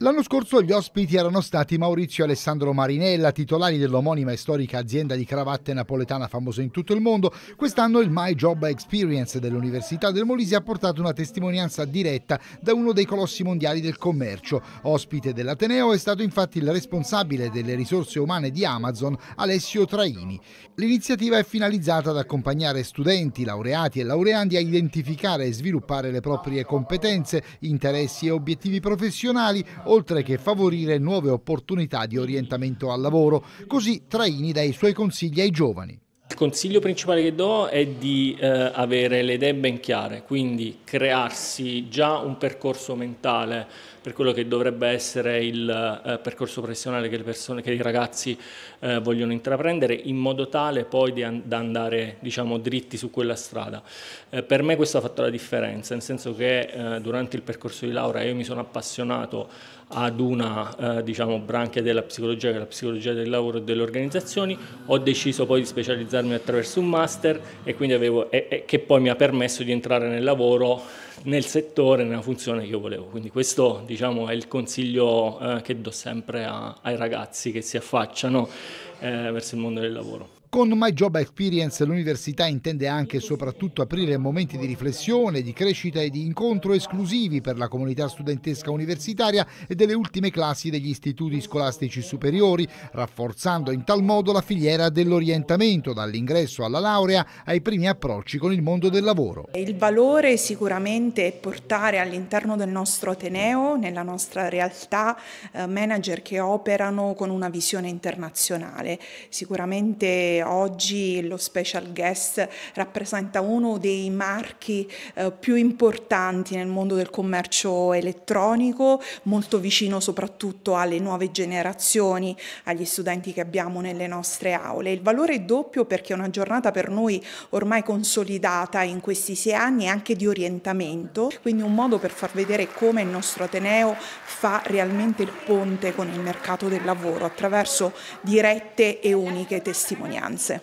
L'anno scorso gli ospiti erano stati Maurizio e Alessandro Marinella, titolari dell'omonima e storica azienda di cravatte napoletana famosa in tutto il mondo. Quest'anno il My Job Experience dell'Università del Molise ha portato una testimonianza diretta da uno dei colossi mondiali del commercio. Ospite dell'Ateneo è stato infatti il responsabile delle risorse umane di Amazon, Alessio Traini. L'iniziativa è finalizzata ad accompagnare studenti, laureati e laureandi a identificare e sviluppare le proprie competenze, interessi e obiettivi professionali oltre che favorire nuove opportunità di orientamento al lavoro, così traini dai suoi consigli ai giovani. Il consiglio principale che do è di eh, avere le idee ben chiare, quindi crearsi già un percorso mentale per quello che dovrebbe essere il eh, percorso professionale che, persone, che i ragazzi eh, vogliono intraprendere, in modo tale poi da an andare diciamo, dritti su quella strada. Eh, per me questo ha fatto la differenza, nel senso che eh, durante il percorso di laurea io mi sono appassionato ad una eh, diciamo, branca della psicologia, che è la psicologia del lavoro e delle organizzazioni, ho deciso poi di specializzare specializzarmi attraverso un master e quindi avevo, e, e, che poi mi ha permesso di entrare nel lavoro, nel settore, nella funzione che io volevo. Quindi questo diciamo, è il consiglio eh, che do sempre a, ai ragazzi che si affacciano eh, verso il mondo del lavoro. Con My Job Experience l'università intende anche e soprattutto aprire momenti di riflessione, di crescita e di incontro esclusivi per la comunità studentesca universitaria e delle ultime classi degli istituti scolastici superiori, rafforzando in tal modo la filiera dell'orientamento dall'ingresso alla laurea ai primi approcci con il mondo del lavoro. Il valore sicuramente è portare all'interno del nostro Ateneo, nella nostra realtà, eh, manager che operano con una visione internazionale. Sicuramente oggi lo special guest rappresenta uno dei marchi eh, più importanti nel mondo del commercio elettronico, molto vicino soprattutto alle nuove generazioni, agli studenti che abbiamo nelle nostre aule. Il valore è doppio perché è una giornata per noi ormai consolidata in questi sei anni anche di orientamento, quindi un modo per far vedere come il nostro Ateneo fa realmente il ponte con il mercato del lavoro attraverso dirette e uniche testimonianze minoranze.